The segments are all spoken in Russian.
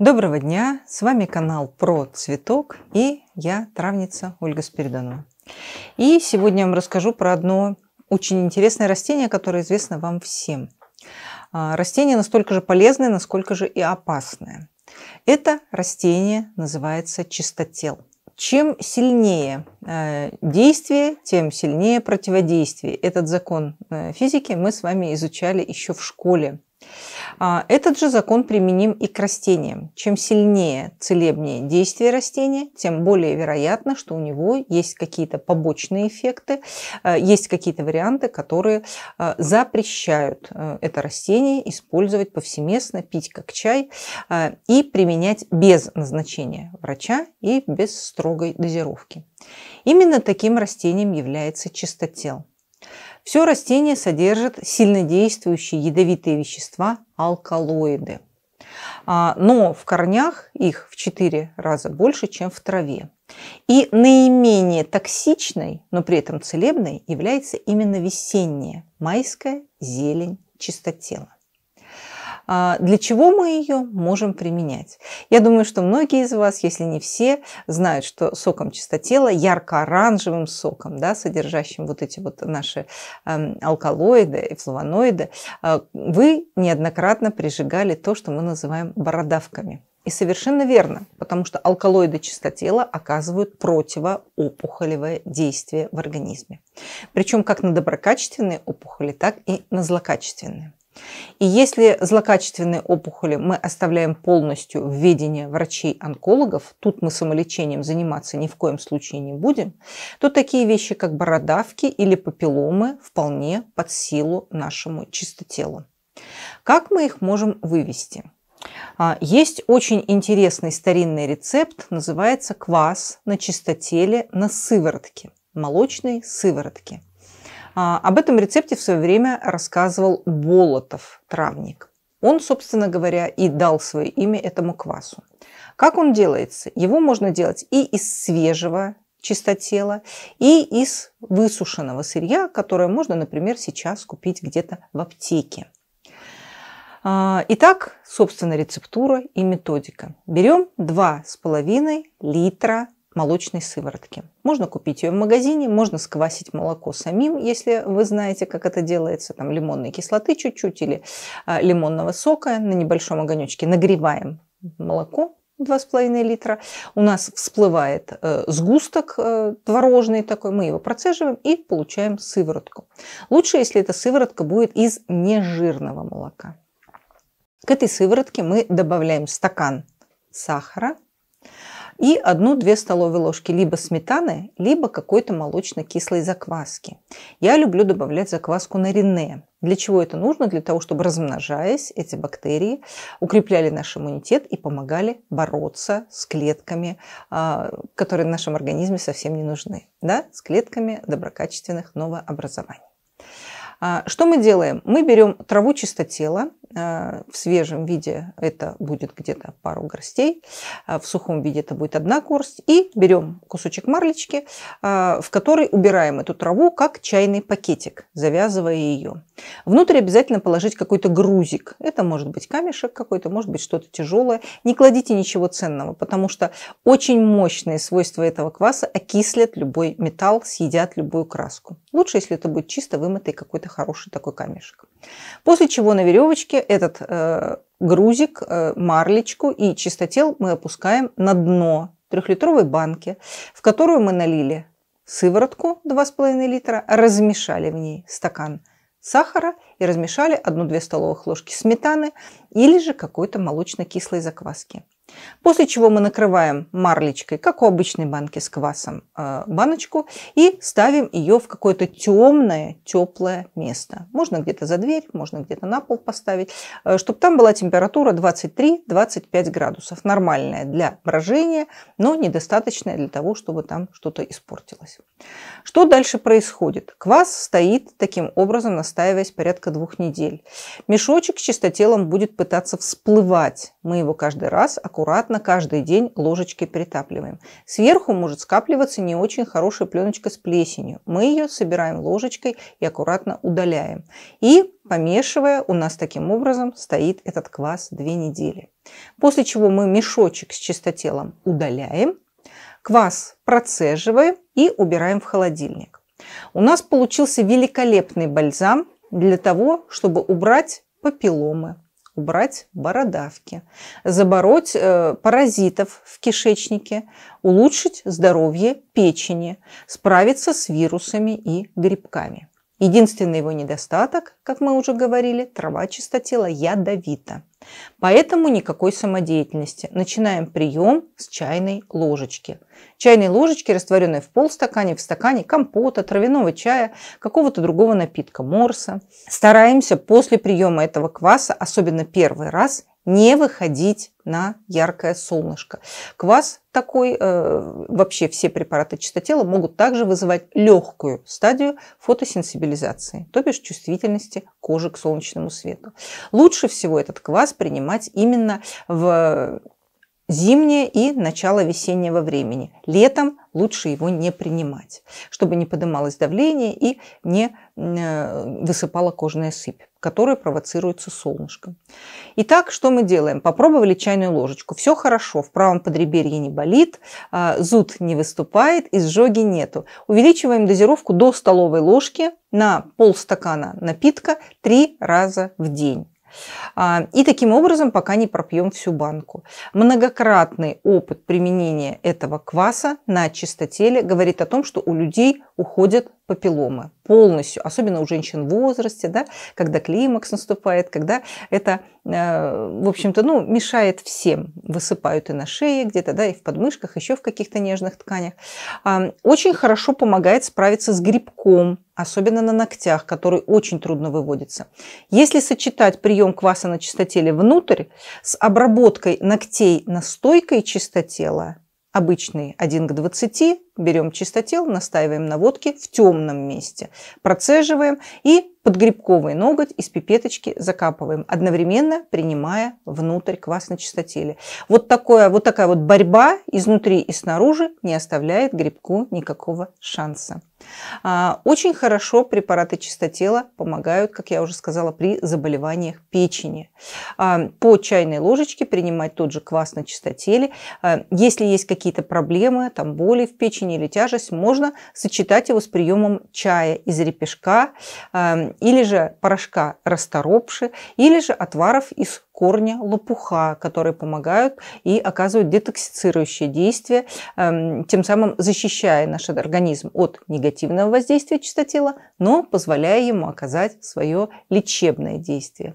Доброго дня! С вами канал про цветок и я, травница Ольга Спиридонова. И сегодня я вам расскажу про одно очень интересное растение, которое известно вам всем. А, растение настолько же полезное, насколько же и опасное. Это растение называется чистотел. Чем сильнее э, действие, тем сильнее противодействие. Этот закон э, физики мы с вами изучали еще в школе. А, этот же закон применим и к растениям. Чем сильнее, целебнее действие растения, тем более вероятно, что у него есть какие-то побочные эффекты, а, есть какие-то варианты, которые а, запрещают это растение использовать повсеместно, пить как чай и применять без назначения врача и без строгой дозировки. Именно таким растением является чистотел. Все растение содержит сильнодействующие ядовитые вещества – алкалоиды. А, но в корнях их в 4 раза больше, чем в траве. И наименее токсичной, но при этом целебной, является именно весенняя майская зелень чистотела. А, для чего мы ее можем применять? Я думаю, что многие из вас, если не все, знают, что соком чистотела, ярко-оранжевым соком, да, содержащим вот эти вот наши эм, алкалоиды и флавоноиды, э, вы неоднократно прижигали то, что мы называем бородавками. И совершенно верно, потому что алкалоиды чистотела оказывают противоопухолевое действие в организме. Причем как на доброкачественные опухоли, так и на злокачественные. И если злокачественные опухоли мы оставляем полностью в ведении врачей-онкологов, тут мы самолечением заниматься ни в коем случае не будем, то такие вещи, как бородавки или папилломы, вполне под силу нашему чистотелу. Как мы их можем вывести? А, есть очень интересный старинный рецепт, называется квас на чистотеле на сыворотке, молочной сыворотке – а, об этом рецепте в свое время рассказывал Болотов, травник. Он, собственно говоря, и дал свое имя этому квасу. Как он делается? Его можно делать и из свежего чистотела, и из высушенного сырья, которое можно, например, сейчас купить где-то в аптеке. А, итак, собственно, рецептура и методика. Берем 2,5 литра молочной сыворотки. Можно купить ее в магазине, можно сквасить молоко самим, если вы знаете, как это делается, там лимонной кислоты чуть-чуть или а, лимонного сока на небольшом огонечке. Нагреваем молоко 2,5 литра. У нас всплывает э, сгусток э, творожный такой, мы его процеживаем и получаем сыворотку. Лучше, если эта сыворотка будет из нежирного молока. К этой сыворотке мы добавляем стакан сахара и 1-2 столовые ложки либо сметаны, либо какой-то молочно-кислой закваски. Я люблю добавлять закваску на рене. Для чего это нужно? Для того, чтобы размножаясь, эти бактерии укрепляли наш иммунитет и помогали бороться с клетками, а, которые в нашем организме совсем не нужны. Да? С клетками доброкачественных новообразований. А, что мы делаем? Мы берем траву чистотела Э, в свежем виде это будет где-то пару горстей, а в сухом виде это будет одна горсть. И берем кусочек марлечки, э, в который убираем эту траву, как чайный пакетик, завязывая ее. Внутрь обязательно положить какой-то грузик. Это может быть камешек какой-то, может быть что-то тяжелое. Не кладите ничего ценного, потому что очень мощные свойства этого кваса окислят любой металл, съедят любую краску. Лучше, если это будет чисто вымытый какой-то хороший такой камешек. После чего на веревочке этот э, грузик, э, марлечку и чистотел мы опускаем на дно трехлитровой банки, в которую мы налили сыворотку 2,5 литра, размешали в ней стакан сахара и размешали 1-2 столовых ложки сметаны или же какой-то молочно-кислой закваски. После чего мы накрываем марлечкой, как у обычной банки с квасом, э, баночку и ставим ее в какое-то темное, теплое место. Можно где-то за дверь, можно где-то на пол поставить, э, чтобы там была температура 23-25 градусов. Нормальная для брожения, но недостаточная для того, чтобы там что-то испортилось. Что дальше происходит? Квас стоит таким образом, настаиваясь порядка двух недель. Мешочек с чистотелом будет пытаться всплывать. Мы его каждый раз аккуратно аккуратно каждый день ложечкой притапливаем. Сверху может скапливаться не очень хорошая пленочка с плесенью. Мы ее собираем ложечкой и аккуратно удаляем. И помешивая, у нас таким образом стоит этот квас две недели. После чего мы мешочек с чистотелом удаляем, квас процеживаем и убираем в холодильник. У нас получился великолепный бальзам для того, чтобы убрать папилломы, убрать бородавки, забороть э, паразитов в кишечнике, улучшить здоровье печени, справиться с вирусами и грибками. Единственный его недостаток, как мы уже говорили, трава чистотела ядовита. Поэтому никакой самодеятельности. Начинаем прием с чайной ложечки. Чайной ложечки, растворенной в полстакане, в стакане компота, травяного чая, какого-то другого напитка, морса. Стараемся после приема этого кваса, особенно первый раз, не выходить на яркое солнышко. Квас такой, э, вообще все препараты чистотела могут также вызывать легкую стадию фотосенсибилизации, то бишь чувствительности кожи к солнечному свету. Лучше всего этот квас принимать именно в зимнее и начало весеннего времени. Летом лучше его не принимать, чтобы не подымалось давление и не э, высыпала кожная сыпь которые провоцируются солнышком. Итак, что мы делаем? Попробовали чайную ложечку. Все хорошо, в правом подреберье не болит, а, зуд не выступает, изжоги нету. Увеличиваем дозировку до столовой ложки на полстакана напитка три раза в день. А, и таким образом, пока не пропьем всю банку. Многократный опыт применения этого кваса на чистотеле говорит о том, что у людей уходят папилломы полностью, особенно у женщин в возрасте, да, когда климакс наступает, когда это, э, в общем-то, ну, мешает всем. Высыпают и на шее где-то, да, и в подмышках, еще в каких-то нежных тканях. А, очень хорошо помогает справиться с грибком, особенно на ногтях, который очень трудно выводится. Если сочетать прием кваса на чистотеле внутрь с обработкой ногтей настойкой чистотела, обычный 1 к 20, Берем чистотел, настаиваем на водке в темном месте, процеживаем и подгребковый ноготь из пипеточки закапываем, одновременно принимая внутрь квас на чистотеле. Вот, такое, вот такая вот борьба изнутри и снаружи не оставляет грибку никакого шанса. А, очень хорошо препараты чистотела помогают, как я уже сказала, при заболеваниях печени. А, по чайной ложечке принимать тот же квас на чистотеле. А, если есть какие-то проблемы, там боли в печени, облегчение или тяжесть, можно сочетать его с приемом чая из репешка эм, или же порошка расторопши, или же отваров из корня лопуха, которые помогают и оказывают детоксицирующее действие, эм, тем самым защищая наш организм от негативного воздействия чистотела, но позволяя ему оказать свое лечебное действие.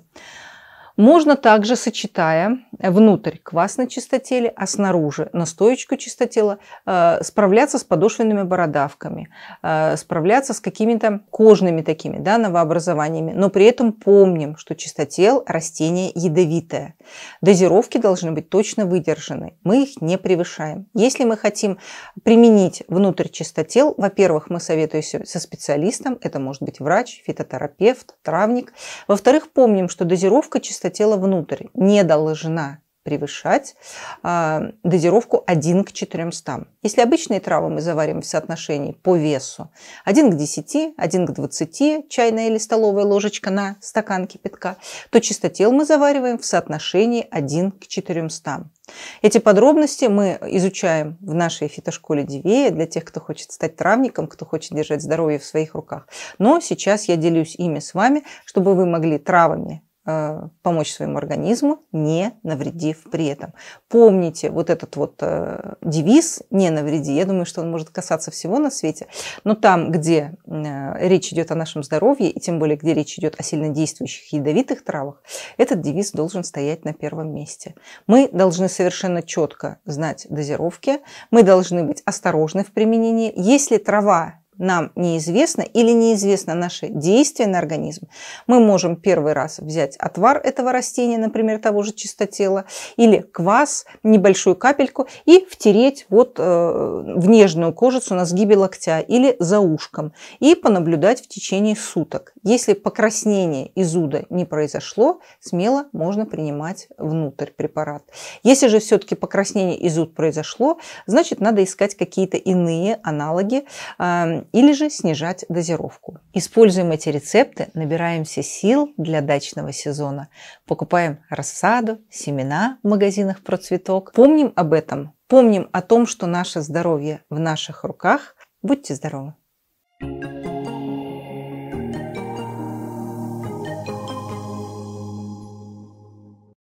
Можно также, сочетая внутрь квас на чистотеле, а снаружи настоечку чистотела, э, справляться с подошвенными бородавками, э, справляться с какими-то кожными такими да, новообразованиями. Но при этом помним, что чистотел – растение ядовитое. Дозировки должны быть точно выдержаны. Мы их не превышаем. Если мы хотим применить внутрь чистотел, во-первых, мы советуемся со специалистом. Это может быть врач, фитотерапевт, травник. Во-вторых, помним, что дозировка чистотела количество тела внутрь, не должна превышать э, дозировку 1 к 400. Если обычные травы мы заварим в соотношении по весу 1 к 10, 1 к 20 чайная или столовая ложечка на стакан кипятка, то чистотел мы завариваем в соотношении 1 к 400. Эти подробности мы изучаем в нашей фитошколе Дивея для тех, кто хочет стать травником, кто хочет держать здоровье в своих руках. Но сейчас я делюсь ими с вами, чтобы вы могли травами Э, помочь своему организму, не навредив при этом. Помните вот этот вот э, девиз «не навреди». Я думаю, что он может касаться всего на свете. Но там, где э, речь идет о нашем здоровье, и тем более, где речь идет о сильно действующих ядовитых травах, этот девиз должен стоять на первом месте. Мы должны совершенно четко знать дозировки, мы должны быть осторожны в применении. Если трава нам неизвестно или неизвестно наше действие на организм, мы можем первый раз взять отвар этого растения, например, того же чистотела, или квас, небольшую капельку, и втереть вот э, в нежную кожицу на сгибе локтя или за ушком, и понаблюдать в течение суток. Если покраснение и зуда не произошло, смело можно принимать внутрь препарат. Если же все-таки покраснение и зуд произошло, значит, надо искать какие-то иные аналоги э, или же снижать дозировку. Используем эти рецепты, набираемся сил для дачного сезона, покупаем рассаду, семена в магазинах про цветок. Помним об этом, помним о том, что наше здоровье в наших руках. Будьте здоровы!